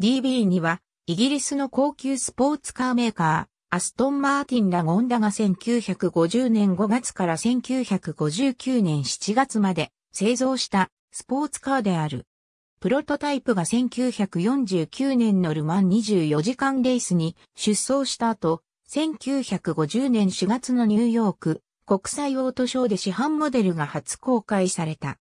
DB には、イギリスの高級スポーツカーメーカー、アストン・マーティンラ・ゴンダが1950年5月から1959年7月まで製造したスポーツカーである。プロトタイプが1949年のルマン24時間レースに出走した後、1950年4月のニューヨーク国際オートショーで市販モデルが初公開された。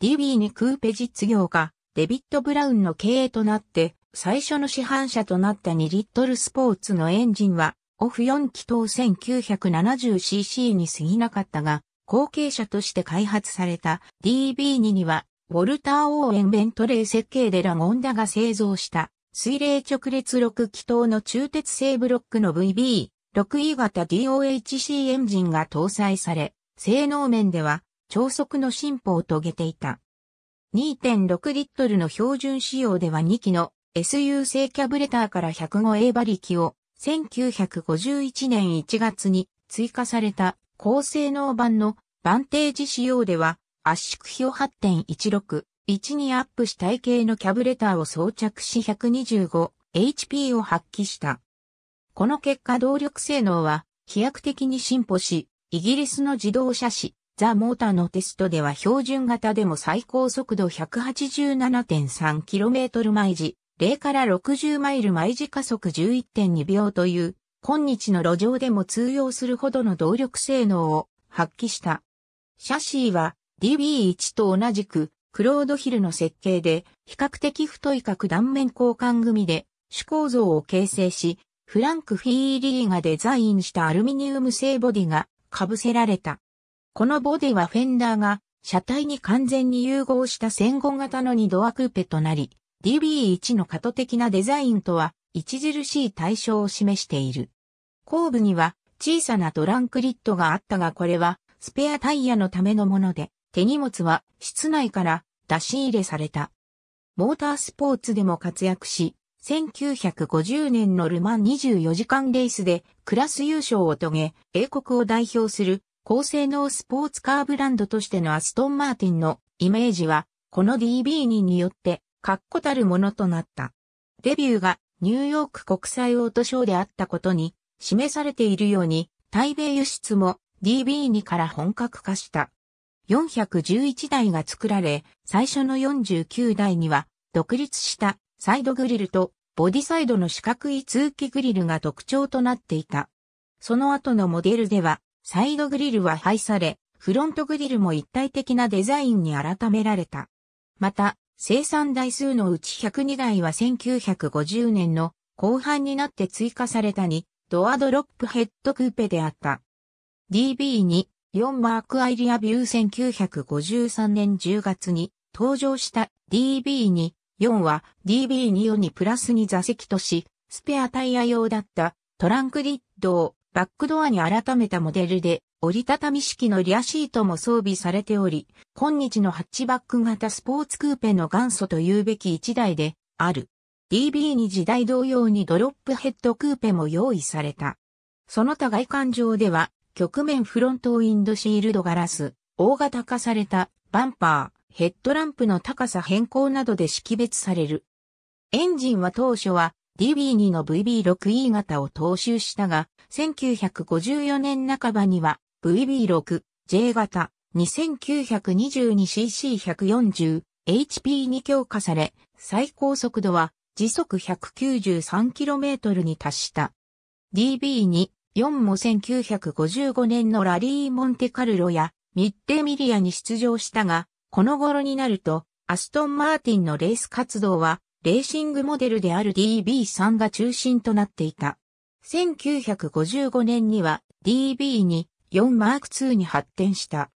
DB にクーペ実業化。デビッド・ブラウンの経営となって、最初の市販車となった2リットルスポーツのエンジンは、オフ4気筒 1970cc に過ぎなかったが、後継者として開発された DB2 には、ウォルター・オーエン・ベントレー設計でラゴンダが製造した水冷直列6気筒の中鉄製ブロックの VB6E 型 DOHC エンジンが搭載され、性能面では超速の進歩を遂げていた。2.6リットルの標準仕様では2機の SU 製キャブレターから105 a 馬力を1951年1月に追加された高性能版のバンテージ仕様では圧縮比を8.16、1にアップした体型のキャブレターを装着し 125HP を発揮した。この結果動力性能は飛躍的に進歩し、イギリスの自動車史、ザ・モーターのテストでは標準型でも最高速度 187.3km 毎時、0から60マイル毎時加速11.2秒という、今日の路上でも通用するほどの動力性能を発揮した。シャシーは DB1 と同じく、クロードヒルの設計で、比較的太い角断面交換組で、主構造を形成し、フランク・フィーリーがデザインしたアルミニウム製ボディが被せられた。このボディはフェンダーが車体に完全に融合した戦後型の二ドアクーペとなり、DB1 の過渡的なデザインとは著しい対象を示している。後部には小さなトランクリットがあったがこれはスペアタイヤのためのもので、手荷物は室内から出し入れされた。モータースポーツでも活躍し、1950年のルマン24時間レースでクラス優勝を遂げ、英国を代表する高性能スポーツカーブランドとしてのアストン・マーティンのイメージは、この DB2 によって、確固たるものとなった。デビューがニューヨーク国際オートショーであったことに、示されているように、対米輸出も DB2 から本格化した。411台が作られ、最初の49台には、独立したサイドグリルとボディサイドの四角い通気グリルが特徴となっていた。その後のモデルでは、サイドグリルは廃され、フロントグリルも一体的なデザインに改められた。また、生産台数のうち102台は1950年の後半になって追加されたに、ドアドロップヘッドクーペであった。DB2、4マークアイリアビュー1953年10月に登場した DB2、4は DB24 にプラス2座席とし、スペアタイヤ用だったトランクリッドをバックドアに改めたモデルで、折りたたみ式のリアシートも装備されており、今日のハッチバック型スポーツクーペの元祖というべき一台で、ある。DB に時代同様にドロップヘッドクーペも用意された。その他外観上では、局面フロントウィンドシールドガラス、大型化されたバンパー、ヘッドランプの高さ変更などで識別される。エンジンは当初は DB2 の VB6E 型を踏襲したが、1954年半ばには VB6J 型 2922cc140 HP に強化され、最高速度は時速 193km に達した。DB24 も1955年のラリー・モンテカルロやミッテミリアに出場したが、この頃になるとアストン・マーティンのレース活動はレーシングモデルである DB3 が中心となっていた。1955年には DB2、4マーク2に発展した。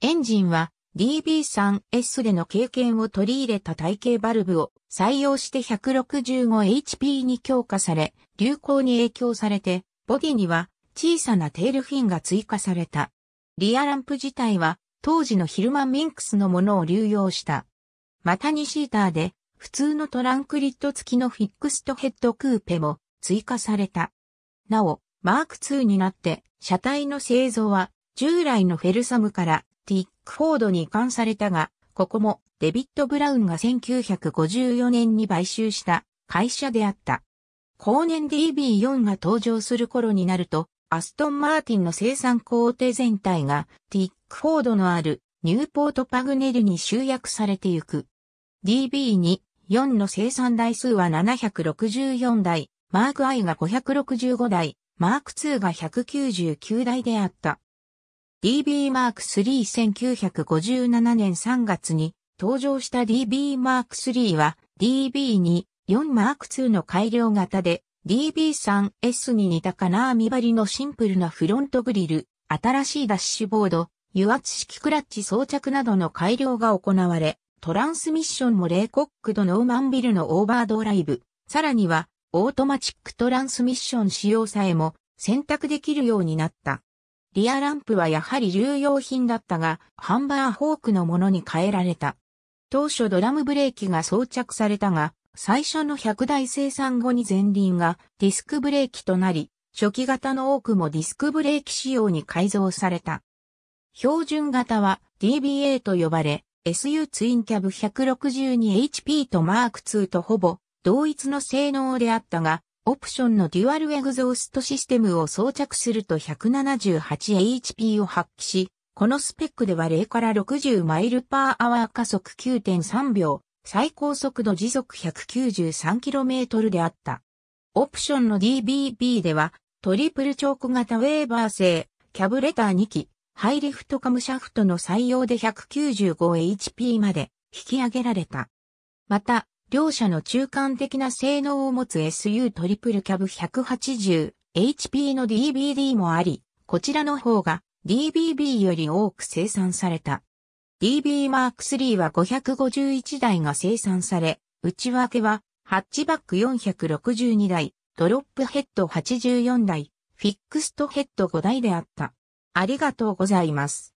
エンジンは DB3S での経験を取り入れた体系バルブを採用して 165HP に強化され、流行に影響されて、ボディには小さなテールフィンが追加された。リアランプ自体は当時のヒルマンミンクスのものを流用した。また2シーターで普通のトランクリット付きのフィックストヘッドクーペも追加された。なお、マーク2になって車体の製造は従来のフェルサムからティックフォードに移管されたが、ここもデビット・ブラウンが1954年に買収した会社であった。後年 DB4 が登場する頃になると、アストン・マーティンの生産工程全体がティックフォードのあるニューポート・パグネルに集約されてゆく。DB2 4の生産台数は764台、マーク I が565台、マーク2が199台であった。DB マーク31957年3月に登場した DB マーク3は DB24 マーク2の改良型で DB3S に似た金網張りのシンプルなフロントグリル、新しいダッシュボード、油圧式クラッチ装着などの改良が行われ、トランスミッションもレイコックドノーマンビルのオーバードライブ、さらにはオートマチックトランスミッション仕様さえも選択できるようになった。リアランプはやはり重要品だったが、ハンバーホークのものに変えられた。当初ドラムブレーキが装着されたが、最初の100台生産後に前輪がディスクブレーキとなり、初期型の多くもディスクブレーキ仕様に改造された。標準型は DBA と呼ばれ、SU ツインキャブ 162HP とマーク2とほぼ同一の性能であったが、オプションのデュアルエグゾーストシステムを装着すると 178HP を発揮し、このスペックでは0から60マイルパーアワー加速9.3秒、最高速度時速 193km であった。オプションの DBB では、トリプルチョーク型ウェーバー製、キャブレター2機、ハイリフトカムシャフトの採用で 195HP まで引き上げられた。また、両者の中間的な性能を持つ SU トリプルキャブ 180HP の DBD もあり、こちらの方が DBB より多く生産された。DB Mark は551台が生産され、内訳はハッチバック462台、ドロップヘッド84台、フィックストヘッド5台であった。ありがとうございます。